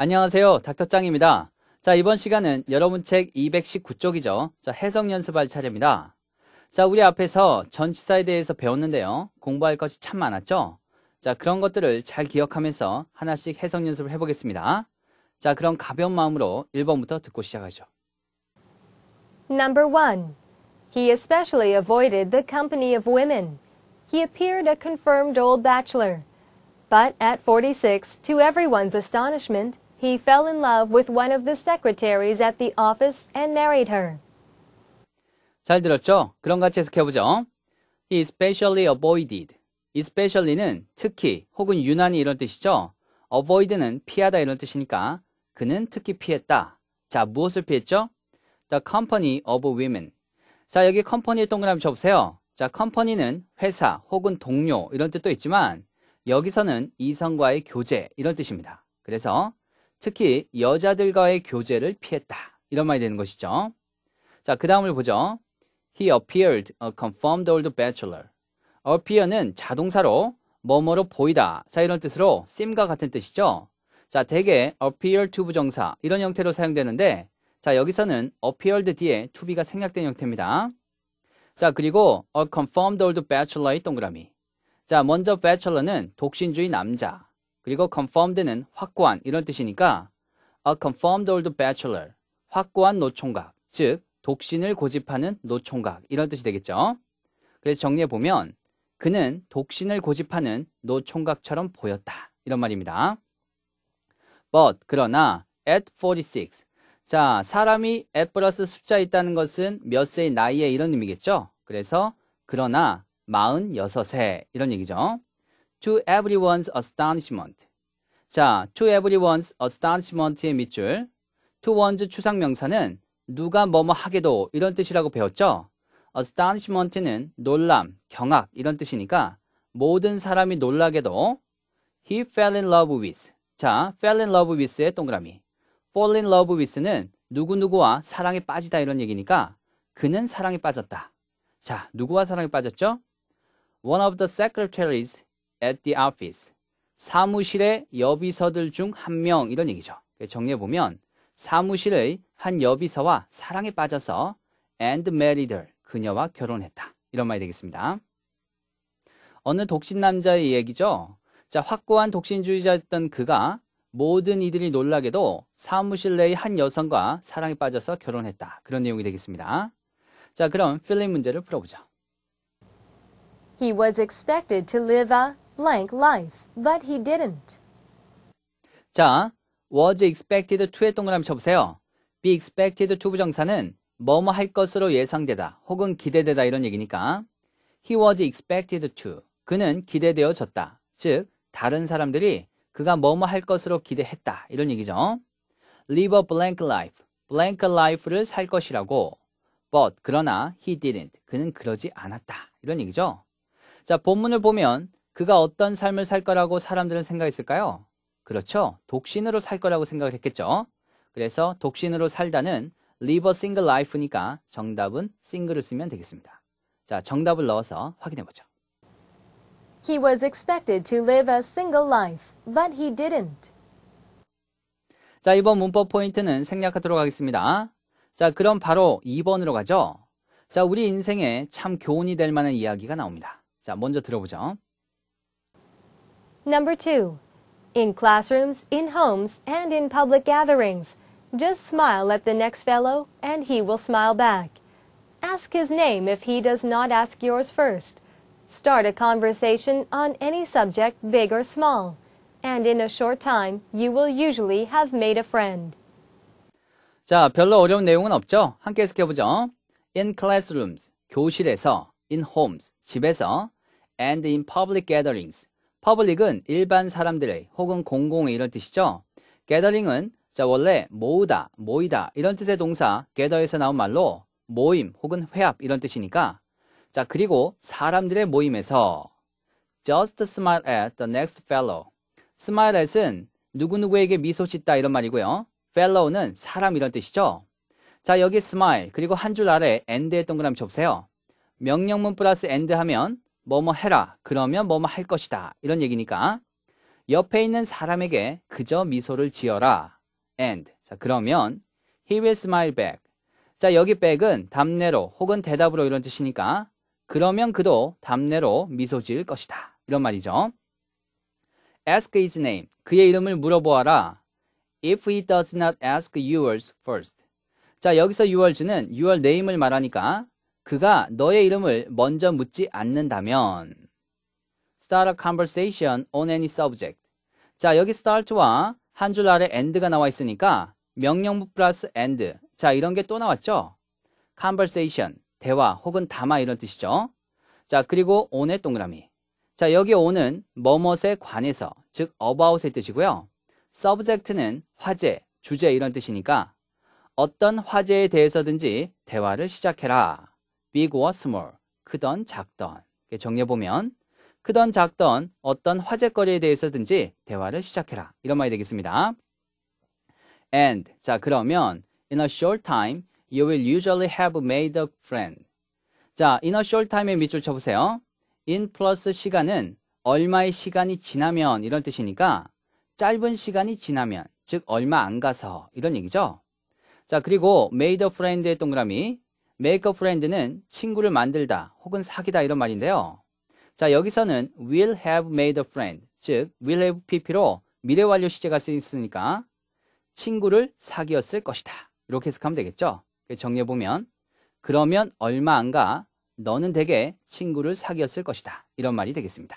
안녕하세요. 닥터짱입니다. 자, 이번 시간은 여러분 책 219쪽이죠. 자, 해석 연습할 차례입니다. 자, 우리 앞에서 전치사에 대해서 배웠는데요. 공부할 것이 참 많았죠? 자, 그런 것들을 잘 기억하면서 하나씩 해석 연습을 해보겠습니다. 자, 그럼 가벼운 마음으로 1번부터 듣고 시작하죠. Number 1. He especially avoided the company of women. He appeared a confirmed old bachelor. But at 46, to everyone's astonishment, he fell in love with one of the secretaries at the office and married her. 잘 들었죠? 그럼 같이 해석해보죠. He especially avoided. especially는 특히 혹은 유난히 이런 뜻이죠. avoid는 피하다 이런 뜻이니까 그는 특히 피했다. 자, 무엇을 피했죠? The company of women. 자, 여기 컴퍼니에 동그라미 쳐보세요. 자, 컴퍼니는 회사 혹은 동료 이런 뜻도 있지만 여기서는 이성과의 교제 이런 뜻입니다. 그래서 특히 여자들과의 교제를 피했다. 이런 말이 되는 것이죠. 자, 그 다음을 보죠. He appeared a confirmed old bachelor. appear는 자동사로 뭐뭐로 보이다. 자, 이런 뜻으로 seem과 같은 뜻이죠. 자, 대개 appear to 부정사 이런 형태로 사용되는데 자, 여기서는 appeared 뒤에 to be가 생략된 형태입니다. 자, 그리고 a confirmed old bachelor의 동그라미. 자, 먼저 bachelor는 독신주의 남자. 그리고 confirmed는 확고한 이런 뜻이니까 a confirmed old bachelor 확고한 노총각 즉 독신을 고집하는 노총각 이런 뜻이 되겠죠. 그래서 정리해 보면 그는 독신을 고집하는 노총각처럼 보였다 이런 말입니다. But 그러나 at 46자 사람이 at 플러스 숫자 있다는 것은 몇 세의 나이에 이런 의미겠죠. 그래서 그러나 46세 이런 얘기죠. to everyone's astonishment. 자, to everyone's astonishment의 밑줄. to one's 추상명사는 누가 뭐뭐 하게도 이런 뜻이라고 배웠죠? astonishment는 놀람, 경악 이런 뜻이니까 모든 사람이 놀라게도 he fell in love with. 자, fell in love with의 동그라미. fall in love with는 누구누구와 사랑에 빠지다 이런 얘기니까 그는 사랑에 빠졌다. 자, 누구와 사랑에 빠졌죠? One of the secretaries at the office. 사무실의 여비서들 중 한 명 이런 얘기죠. 정리해 보면 사무실의 한 여비서와 사랑에 빠져서 and married her, 그녀와 결혼했다. 이런 말이 되겠습니다. 어느 독신 남자의 얘기죠 자, 확고한 독신주의자였던 그가 모든 이들이 놀라게도 사무실 내의 한 여성과 사랑에 빠져서 결혼했다. 그런 내용이 되겠습니다. 자, 그럼 필링 문제를 풀어보죠. He was expected to live a blank life, but he didn't. 자, was expected to 했던 거라미 쳐보세요. be expected to 부정사는 뭐뭐 할 것으로 예상되다 혹은 기대되다 이런 얘기니까 he was expected to 그는 기대되어졌다. 즉 다른 사람들이 그가 뭐뭐 할 것으로 기대했다 이런 얘기죠. live a blank life, blank life를 살 것이라고 but 그러나 he didn't 그는 그러지 않았다 이런 얘기죠. 자 본문을 보면 그가 어떤 삶을 살 거라고 사람들은 생각했을까요? 그렇죠. 독신으로 살 거라고 생각을 했겠죠. 그래서 독신으로 살다는 live a single life니까 정답은 single을 쓰면 되겠습니다. 자, 정답을 넣어서 확인해 보죠. He was expected to live a single life, but he didn't. 자, 이번 문법 포인트는 생략하도록 하겠습니다. 자, 그럼 바로 2번으로 가죠. 자, 우리 인생에 참 교훈이 될 만한 이야기가 나옵니다. 자, 먼저 들어보죠. Number two, in classrooms, in homes, and in public gatherings, just smile at the next fellow and he will smile back. Ask his name if he does not ask yours first. Start a conversation on any subject, big or small, and in a short time you will usually have made a friend. 자, 별로 어려운 내용은 없죠? 함께 해석해 In classrooms, 교실에서, in homes, 집에서, and in public gatherings, 퍼블릭은 일반 사람들의 혹은 공공의 이런 뜻이죠. 게더링은 자 원래 모으다, 모이다 이런 뜻의 동사 게더에서 나온 말로 모임 혹은 회합 이런 뜻이니까 자 그리고 사람들의 모임에서 just smile at the next fellow smile at은 누구누구에게 미소 짓다 이런 말이고요. fellow는 사람 이런 뜻이죠. 자 여기 smile 그리고 한 줄 아래 end에 동그라미 접세요 명령문 플러스 end 하면 뭐뭐 해라. 그러면 뭐뭐 할 것이다. 이런 얘기니까 옆에 있는 사람에게 그저 미소를 지어라. And 자 그러면 he will smile back. 자 여기 back은 답례로 혹은 대답으로 이런 뜻이니까 그러면 그도 답례로 미소 지을 것이다. 이런 말이죠. Ask his name. 그의 이름을 물어보아라. If he does not ask yours first. 자 여기서 yours는 your name을 말하니까 그가 너의 이름을 먼저 묻지 않는다면 start a conversation on any subject. 자, 여기 start와 한 줄 아래 end가 나와 있으니까 명령부 플러스 end. 자, 이런 게 또 나왔죠? conversation, 대화 혹은 담화 이런 뜻이죠. 자, 그리고 on의 동그라미. 자, 여기 on은 뭐뭇에 관해서, 즉 about의 뜻이고요. subject는 화제, 주제 이런 뜻이니까 어떤 화제에 대해서든지 대화를 시작해라. big or small, 크던 작던. 정리해보면 크던 작던 어떤 화제거리에 대해서든지 대화를 시작해라. 이런 말이 되겠습니다. And, 자 그러면 in a short time, you will usually have made a friend. 자, in a short time에 밑줄 쳐보세요. in plus 시간은 얼마의 시간이 지나면 이런 뜻이니까 짧은 시간이 지나면, 즉 얼마 안 가서 이런 얘기죠. 자, 그리고 made a friend의 동그라미 make a friend는 친구를 만들다 혹은 사귀다 이런 말인데요. 자, 여기서는 will have made a friend, 즉 will have pp로 미래 완료 시제가 쓰였으니까 친구를 사귀었을 것이다. 이렇게 해석하면 되겠죠. 정리해보면 그러면 얼마 안 가 너는 대개 친구를 사귀었을 것이다. 이런 말이 되겠습니다.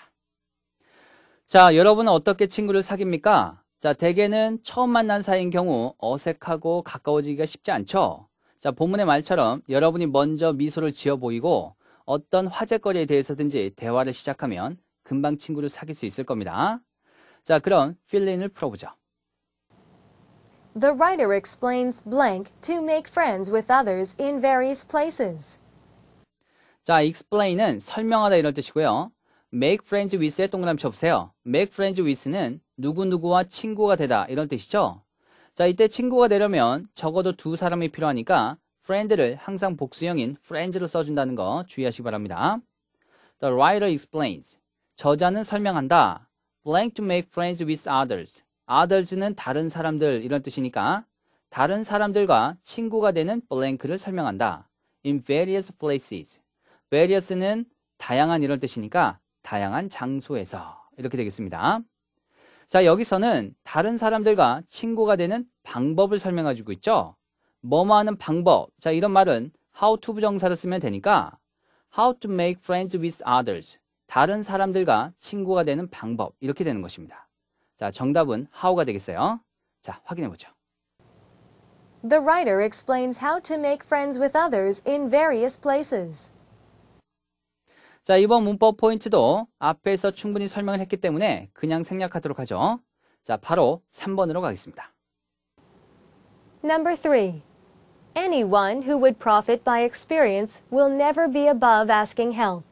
자, 여러분은 어떻게 친구를 사깁니까? 자, 대개는 처음 만난 사이인 경우 어색하고 가까워지기가 쉽지 않죠? 자, 본문의 말처럼 여러분이 먼저 미소를 지어 보이고 어떤 화제거리에 대해서든지 대화를 시작하면 금방 친구를 사귈 수 있을 겁니다. 자, 그럼 필린을 풀어보죠. The writer explains blank to make friends with others in various places. 자, explain은 설명하다 이럴 뜻이고요. make friends with의 동그라미 쳐보세요. make friends with는 누구누구와 친구가 되다 이런 뜻이죠. 자, 이때 친구가 되려면 적어도 두 사람이 필요하니까 friend를 항상 복수형인 friends로 써준다는 거 주의하시기 바랍니다. The writer explains. 저자는 설명한다. blank to make friends with others. others는 다른 사람들 이런 뜻이니까 다른 사람들과 친구가 되는 blank를 설명한다. in various places. various는 다양한 이런 뜻이니까 다양한 장소에서 이렇게 되겠습니다. 자, 여기서는 다른 사람들과 친구가 되는 방법을 설명해주고 있죠. 뭐뭐 하는 방법. 자, 이런 말은 how to 부정사를 쓰면 되니까 how to make friends with others. 다른 사람들과 친구가 되는 방법. 이렇게 되는 것입니다. 자, 정답은 how가 되겠어요. 자, 확인해 보죠. The writer explains how to make friends with others in various places. 자, 이번 문법 포인트도 앞에서 충분히 설명을 했기 때문에 그냥 생략하도록 하죠. 자, 바로 3번으로 가겠습니다. Number 3. Anyone who would profit by experience will never be above asking help.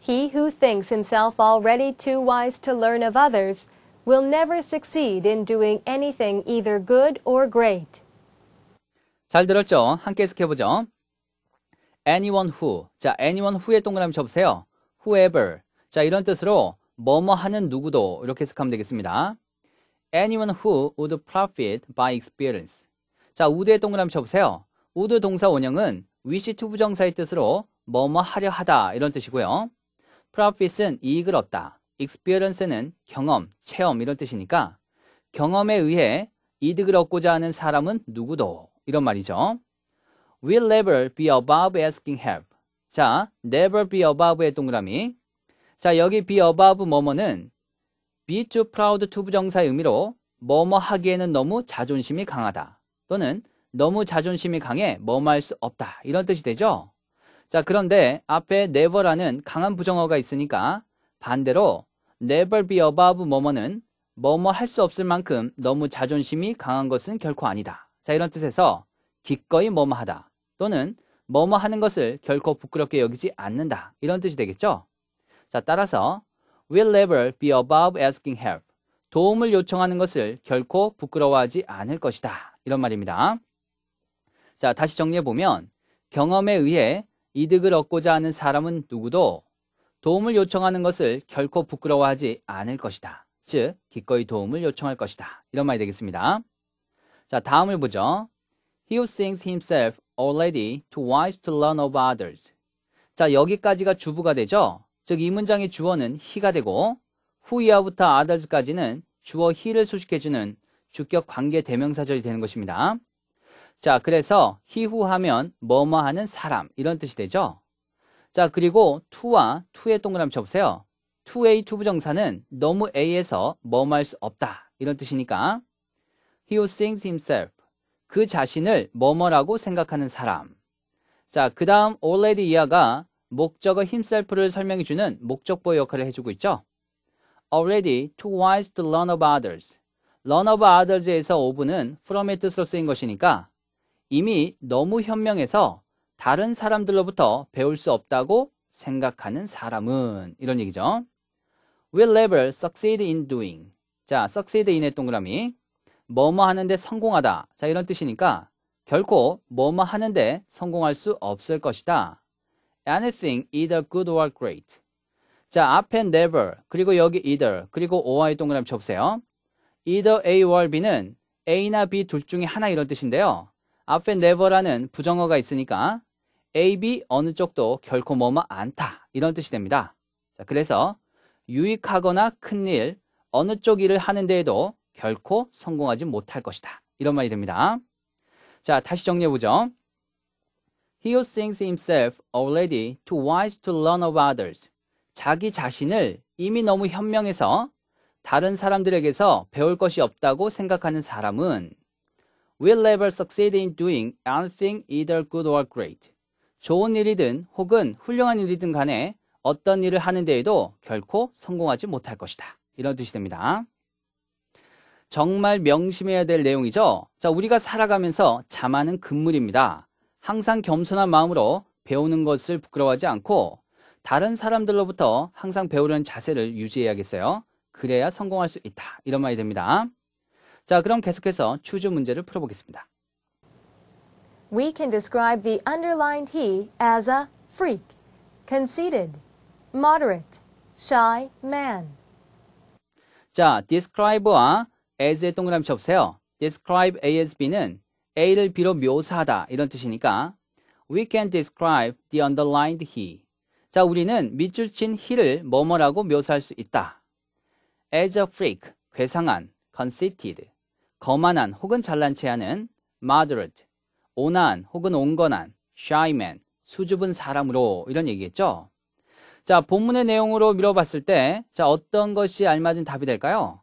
He who thinks himself already too wise to learn of others will never succeed in doing anything either good or great. 잘 들었죠? 함께 해석해보죠. anyone who. 자, anyone who에 동그라미 접으세요 whoever. 자, 이런 뜻으로 뭐뭐 하는 누구도 이렇게 해석하면 되겠습니다. anyone who would profit by experience. 자, would에 동그라미 접으세요 would 동사 원형은 위시 투 부정사의 뜻으로 뭐뭐 하려 하다 이런 뜻이고요. profit은 이익을 얻다. experience는 경험, 체험 이런 뜻이니까 경험에 의해 이득을 얻고자 하는 사람은 누구도 이런 말이죠. will never be above asking help. 자, never be above의 동그라미. 자, 여기 be above 뭐뭐는 be too proud to 부정사의 의미로 뭐뭐 하기에는 너무 자존심이 강하다. 또는 너무 자존심이 강해 뭐뭐 할수 없다. 이런 뜻이 되죠? 자, 그런데 앞에 never라는 강한 부정어가 있으니까 반대로 never be above 뭐뭐는 뭐뭐 할 수 없을 만큼 너무 자존심이 강한 것은 결코 아니다. 자, 이런 뜻에서 기꺼이 뭐뭐 하다. 또는 뭐뭐 하는 것을 결코 부끄럽게 여기지 않는다. 이런 뜻이 되겠죠? 자, 따라서 will never be above asking help. 도움을 요청하는 것을 결코 부끄러워하지 않을 것이다. 이런 말입니다. 자, 다시 정리해 보면 경험에 의해 이득을 얻고자 하는 사람은 누구도 도움을 요청하는 것을 결코 부끄러워하지 않을 것이다. 즉, 기꺼이 도움을 요청할 것이다. 이런 말이 되겠습니다. 자, 다음을 보죠. He who thinks himself already t o wise to learn of others. 자, 여기까지가 주부가 되죠? 즉, 이 문장의 주어는 he가 되고, who 이하부터 others까지는 주어 he를 소식해주는 주격 관계 대명사절이 되는 것입니다. 자, 그래서 he who 하면 뭐뭐 하는 사람 이런 뜻이 되죠. 자, 그리고 to와 to의 동그라미 쳐보세요. to a to 부정사는 너무 a에서 뭐뭐 할 수 없다 이런 뜻이니까 he who sings himself 그 자신을 뭐뭐라고 생각하는 사람. 자, 그 다음 already 이하가 목적어 himself를 설명해주는 목적보 역할을 해주고 있죠. already, too wise to learn of others. learn of others에서 ove는 from의 뜻으로 쓰인 것이니까 이미 너무 현명해서 다른 사람들로부터 배울 수 없다고 생각하는 사람은 이런 얘기죠. will never succeed in doing. 자, succeed in의 동그라미. 뭐뭐 하는데 성공하다. 자, 이런 뜻이니까 결코 뭐뭐 하는데 성공할 수 없을 것이다. Anything either good or great. 자, 앞에 never, 그리고 여기 either, 그리고 or 동그라미 접으세요. either A or B는 A나 B 둘 중에 하나 이런 뜻인데요. 앞에 never라는 부정어가 있으니까 A, B 어느 쪽도 결코 뭐뭐 않다 이런 뜻이 됩니다. 자, 그래서 유익하거나 큰 일, 어느 쪽 일을 하는데에도 결코 성공하지 못할 것이다. 이런 말이 됩니다. 자, 다시 정리해보죠. He who thinks himself already too wise to learn of others. 자기 자신을 이미 너무 현명해서 다른 사람들에게서 배울 것이 없다고 생각하는 사람은 will never succeed in doing anything either good or great. 좋은 일이든 혹은 훌륭한 일이든 간에 어떤 일을 하는 데에도 결코 성공하지 못할 것이다. 이런 뜻이 됩니다. 정말 명심해야 될 내용이죠. 자, 우리가 살아가면서 자만은 금물입니다. 항상 겸손한 마음으로 배우는 것을 부끄러워하지 않고 다른 사람들로부터 항상 배우려는 자세를 유지해야겠어요. 그래야 성공할 수 있다. 이런 말이 됩니다. 자, 그럼 계속해서 추주 문제를 풀어보겠습니다. We can describe the underlined he as a freak, conceited, moderate, shy man. 자, describe와 as에 동그라미 접으세요. describe A as B는 A를 비로 묘사하다 이런 뜻이니까 we can describe the underlined he. 자, 우리는 밑줄 친 he를 뭐뭐라고 묘사할 수 있다. as a freak, 괴상한, conceited, 거만한 혹은 잘난 체하는 moderate, 온화한 혹은 온건한, shy man, 수줍은 사람으로 이런 얘기겠죠. 자, 본문의 내용으로 밀어봤을 때 자, 어떤 것이 알맞은 답이 될까요?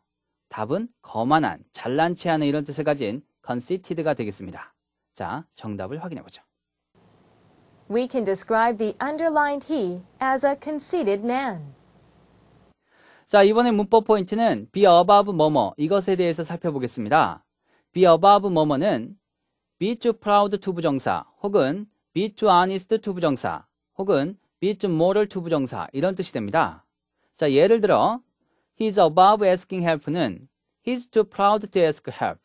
답은 거만한, 잘난 체하는 이런 뜻을 가진 conceited가 되겠습니다. 자, 정답을 확인해 보죠. We can describe the underlined he as a conceited man. 자, 이번에 문법 포인트는 be above 뭐뭐 이것에 대해서 살펴보겠습니다. be above 뭐뭐는 be too proud to 부정사 혹은 be too honest to 부정사 혹은 be too moral to 부정사 이런 뜻이 됩니다. 자, 예를 들어 He's above asking help는 he's too proud to ask help.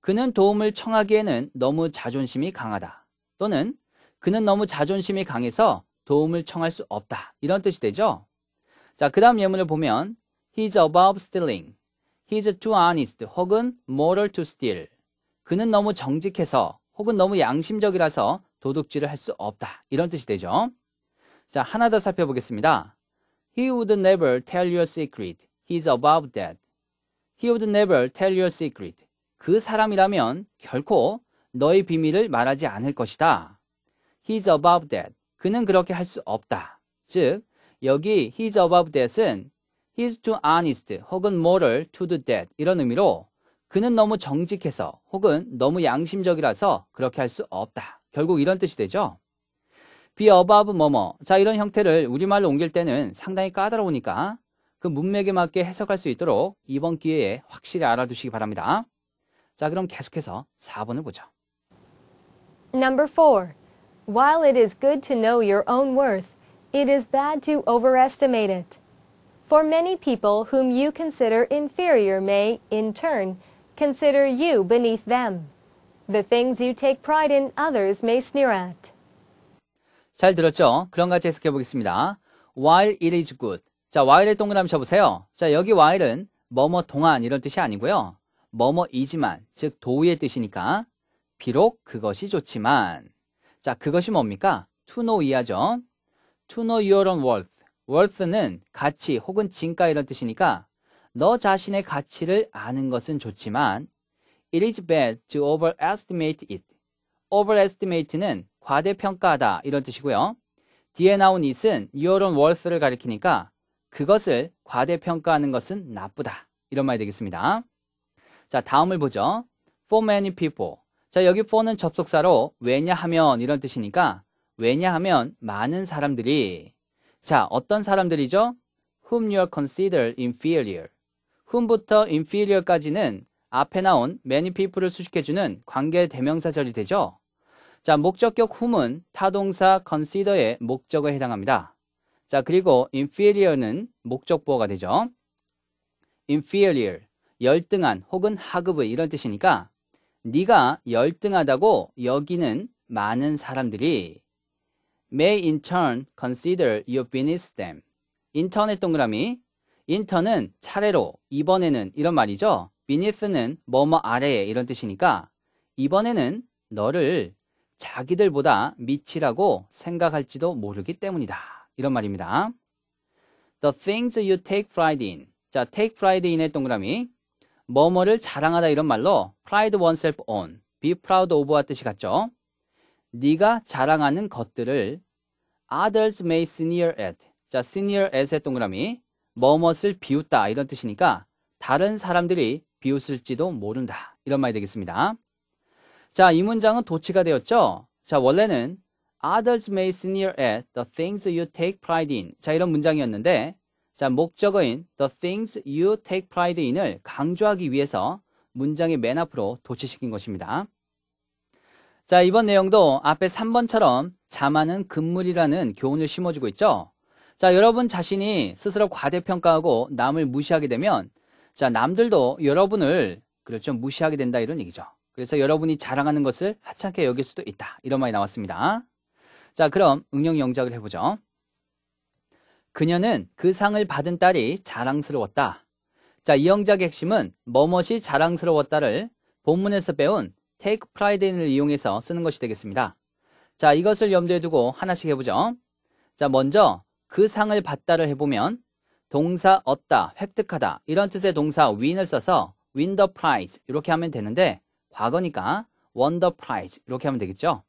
그는 도움을 청하기에는 너무 자존심이 강하다. 또는 그는 너무 자존심이 강해서 도움을 청할 수 없다. 이런 뜻이 되죠. 자, 그 다음 예문을 보면 he's above stealing. he's too honest 혹은 moral to steal. 그는 너무 정직해서 혹은 너무 양심적이라서 도둑질을 할 수 없다. 이런 뜻이 되죠. 자, 하나 더 살펴보겠습니다. He would never tell your secret He's above that. He would never tell your secret. 그 사람이라면 결코 너의 비밀을 말하지 않을 것이다. He's above that. 그는 그렇게 할 수 없다. 즉, 여기 he's above that은 he's too honest 혹은 moral to do that 이런 의미로 그는 너무 정직해서 혹은 너무 양심적이라서 그렇게 할 수 없다. 결국 이런 뜻이 되죠. be above 뭐뭐. 자, 이런 형태를 우리말로 옮길 때는 상당히 까다로우니까 그 문맥에 맞게 해석할 수 있도록 이번 기회에 확실히 알아두시기 바랍니다. 자, 그럼 계속해서 4번을 보죠. Number 4. While it is good to know your own worth, it is bad to overestimate it. For many people whom you consider inferior may, in turn, consider you beneath them. The things you take pride in others may sneer at. 잘 들었죠? 그런 같이 해석해 보겠습니다. While it is good. 자, while의 동그라미 쳐보세요. 자, 여기 while은 뭐뭐 동안 이런 뜻이 아니고요. 뭐뭐이지만, 즉 도우의 뜻이니까 비록 그것이 좋지만 자, 그것이 뭡니까? to know 이하죠. to know your own worth. worth는 가치 혹은 진가 이런 뜻이니까 너 자신의 가치를 아는 것은 좋지만 it is bad to overestimate it. overestimate는 과대평가하다 이런 뜻이고요. 뒤에 나온 it은 your own worth를 가리키니까 그것을 과대평가하는 것은 나쁘다. 이런 말이 되겠습니다. 자, 다음을 보죠. for many people. 자, 여기 for는 접속사로 왜냐하면 이런 뜻이니까 왜냐하면 많은 사람들이 자, 어떤 사람들이죠? whom you consider inferior. whom부터 inferior까지는 앞에 나온 many people을 수식해주는 관계 대명사절이 되죠. 자, 목적격 whom은 타동사 consider의 목적에 해당합니다. 자, 그리고 inferior는 목적보어가 되죠. inferior, 열등한 혹은 하급의 이런 뜻이니까 네가 열등하다고 여기는 많은 사람들이 may in turn consider you beneath them. 인턴의 동그라미 인턴은 차례로 이번에는 이런 말이죠. beneath는 뭐뭐 아래에 이런 뜻이니까 이번에는 너를 자기들보다 미치라고 생각할지도 모르기 때문이다. 이런 말입니다. The things you take pride in. 자, take pride in 의 동그라미. 뭐뭐를 자랑하다 이런 말로 pride oneself on, be proud of와 뜻이 같죠. 네가 자랑하는 것들을 others may sneer at. 자, sneer at의 동그라미. 뭐뭇을 비웃다 이런 뜻이니까 다른 사람들이 비웃을지도 모른다. 이런 말이 되겠습니다. 자, 이 문장은 도치가 되었죠? 자, 원래는 Others may sneer at the things you take pride in. 자, 이런 문장이었는데, 자, 목적어인 the things you take pride in을 강조하기 위해서 문장의 맨 앞으로 도치시킨 것입니다. 자, 이번 내용도 앞에 3번처럼 자만은 금물이라는 교훈을 심어주고 있죠. 자, 여러분 자신이 스스로 과대평가하고 남을 무시하게 되면 자, 남들도 여러분을 그렇죠. 무시하게 된다 이런 얘기죠. 그래서 여러분이 자랑하는 것을 하찮게 여길 수도 있다. 이런 말이 나왔습니다. 자, 그럼 응용 영작을 해보죠. 그녀는 그 상을 받은 딸이 자랑스러웠다. 자, 이 영작의 핵심은 뭐뭇이 자랑스러웠다를 본문에서 배운 take pride in을 이용해서 쓰는 것이 되겠습니다. 자, 이것을 염두에 두고 하나씩 해보죠. 자, 먼저 그 상을 받다를 해보면 동사 얻다, 획득하다 이런 뜻의 동사 win을 써서 win the prize 이렇게 하면 되는데 과거니까 won the prize 이렇게 하면 되겠죠.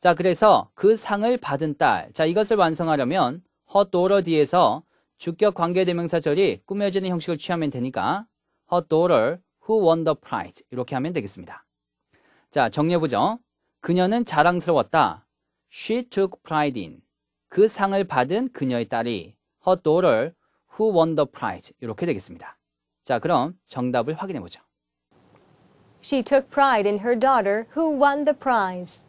자, 그래서 그 상을 받은 딸. 자, 이것을 완성하려면 헛도러 뒤에서 주격 관계대명사절이 꾸며지는 형식을 취하면 되니까 헛도러 who won the prize 이렇게 하면 되겠습니다. 자, 정리해보죠. 그녀는 자랑스러웠다. She took pride in. 그 상을 받은 그녀의 딸이 헛 도어 d who won the prize 이렇게 되겠습니다. 자, 그럼 정답을 확인해 보죠. She took pride in her daughter who won the prize.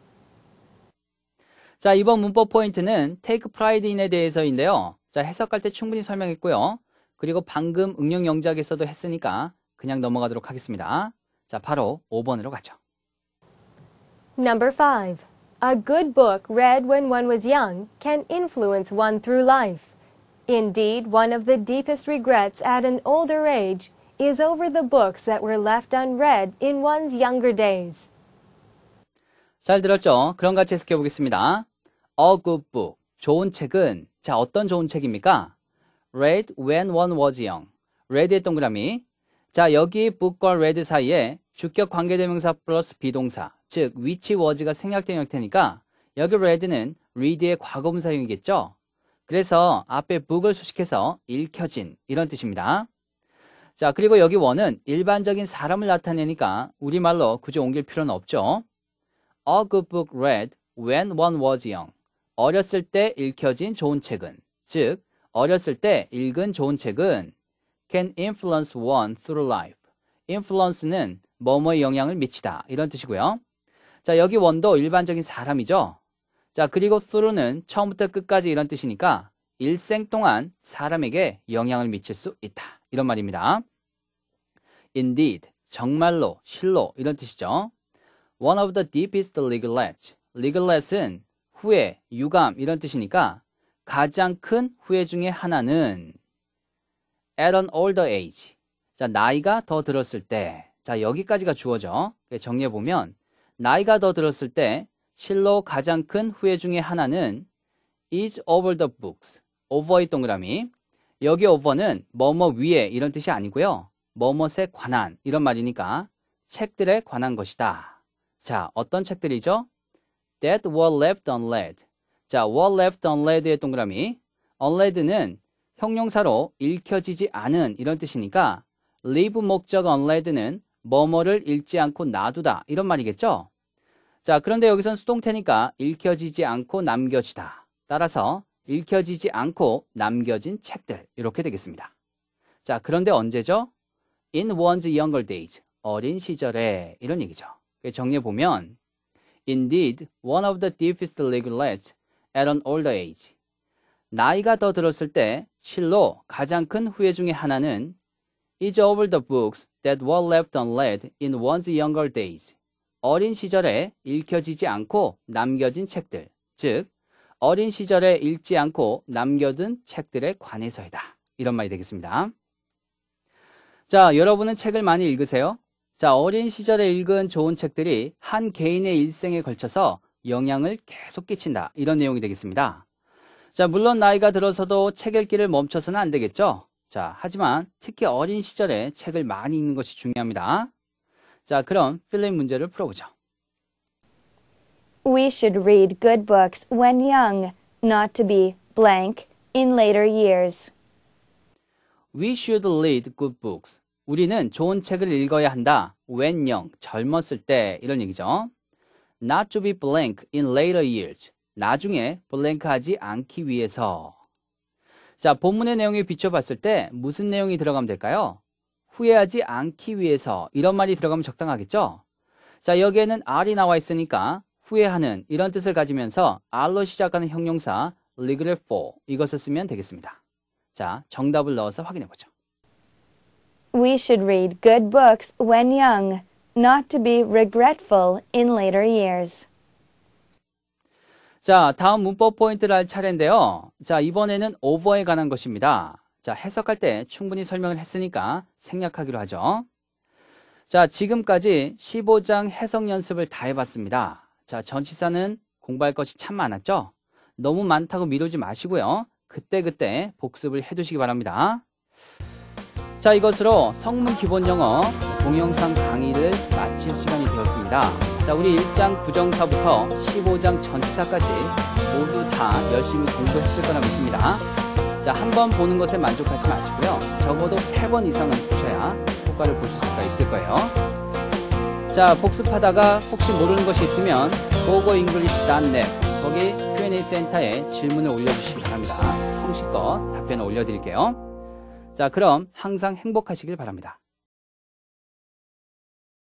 자, 이번 문법 포인트는 take pride in에 대해서인데요. 자, 해석할 때 충분히 설명했고요. 그리고 방금 응용 영작에서도 했으니까 그냥 넘어가도록 하겠습니다. 자, 바로 5번으로 가죠. Number 5. A good book read when one was young can influence one through life. Indeed, one of the deepest regrets at an older age is over the books that were left unread in one's younger days. 잘 들었죠? 그럼 같이 해석해 보겠습니다. A good book. 좋은 책은 자 어떤 좋은 책입니까? Read when one was young. read의 동그라미. 자 여기 book과 read 사이에 주격 관계대명사 플러스 비동사 즉 which was가 생략된 형태니까 여기 read는 read의 과거분사형이겠죠. 그래서 앞에 book을 수식해서 읽혀진 이런 뜻입니다. 자 그리고 여기 원은 일반적인 사람을 나타내니까 우리말로 굳이 옮길 필요는 없죠. A good book read when one was young. 어렸을 때 읽혀진 좋은 책은, 즉, 어렸을 때 읽은 좋은 책은 can influence one through life. influence는 뭐뭐의 영향을 미치다. 이런 뜻이고요. 자, 여기 원도 일반적인 사람이죠. 자, 그리고 through는 처음부터 끝까지 이런 뜻이니까 일생 동안 사람에게 영향을 미칠 수 있다. 이런 말입니다. indeed, 정말로, 실로 이런 뜻이죠. One of the deepest regrets. regret은 후회, 유감 이런 뜻이니까 가장 큰 후회 중에 하나는 at an older age. 자, 나이가 더 들었을 때. 자, 여기까지가 주어져. 정리해 보면 나이가 더 들었을 때 실로 가장 큰 후회 중에 하나는 is over the books. over의 동그라미. 여기 over는 뭐뭐 위에 이런 뜻이 아니고요. 뭐뭐에 관한 이런 말이니까 책들에 관한 것이다. 자, 어떤 책들이죠? that were left u n l e d 자, were left u n l e d 의 동그라미. u n r e d 는 형용사로 읽혀지지 않은 이런 뜻이니까 leave 목적 u n r e d 는 뭐뭐를 읽지 않고 놔두다 이런 말이겠죠? 자, 그런데 여기선 수동태니까 읽혀지지 않고 남겨지다. 따라서 읽혀지지 않고 남겨진 책들 이렇게 되겠습니다. 자, 그런데 언제죠? In one's younger days, 어린 시절에 이런 얘기죠. 정리해 보면 indeed one of the deepest regrets at an older age. 나이가 더 들었을 때 실로 가장 큰 후회 중의 하나는 is over the books that were left unread in one's younger days. 어린 시절에 읽혀지지 않고 남겨진 책들, 즉 어린 시절에 읽지 않고 남겨둔 책들에 관해서이다. 이런 말이 되겠습니다. 자, 여러분은 책을 많이 읽으세요? 자, 어린 시절에 읽은 좋은 책들이 한 개인의 일생에 걸쳐서 영향을 계속 끼친다. 이런 내용이 되겠습니다. 자, 물론 나이가 들어서도 책 읽기를 멈춰서는 안 되겠죠. 자, 하지만 특히 어린 시절에 책을 많이 읽는 것이 중요합니다. 자, 그럼 필립 문제를 풀어보죠. We should read good books when young, not to be blank in later years. We should read good books 우리는 좋은 책을 읽어야 한다. 웬영, 젊었을 때 이런 얘기죠. Not to be blank in later years. 나중에 블랭크하지 않기 위해서. 자, 본문의 내용에 비춰봤을 때 무슨 내용이 들어가면 될까요? 후회하지 않기 위해서 이런 말이 들어가면 적당하겠죠? 자, 여기에는 R이 나와 있으니까 후회하는 이런 뜻을 가지면서 R로 시작하는 형용사 regretful 이것을 쓰면 되겠습니다. 자, 정답을 넣어서 확인해보죠. We should read good books when young, not to be regretful in later years. 자, 다음 문법 포인트를 할 차례인데요. 자, 이번에는 over에 관한 것입니다. 자, 해석할 때 충분히 설명을 했으니까 생략하기로 하죠. 자, 지금까지 15장 해석 연습을 다 해봤습니다. 자, 전치사는 공부할 것이 참 많았죠? 너무 많다고 미루지 마시고요. 그때그때 그때 복습을 해두시기 바랍니다. 자, 이것으로 성문 기본 영어 동영상 강의를 마칠 시간이 되었습니다. 자, 우리 1장 부정사부터 15장 전치사까지 모두 다 열심히 공부했을 거라 믿습니다. 자, 한 번 보는 것에 만족하지 마시고요. 적어도 3번 이상은 보셔야 효과를 보실 수가 있을 거예요. 자, 복습하다가 혹시 모르는 것이 있으면 보고 잉글리시 단넷 거기 Q&A 센터에 질문을 올려주시기 바랍니다. 성실껏 답변을 올려드릴게요. 자, 그럼 항상 행복하시길 바랍니다.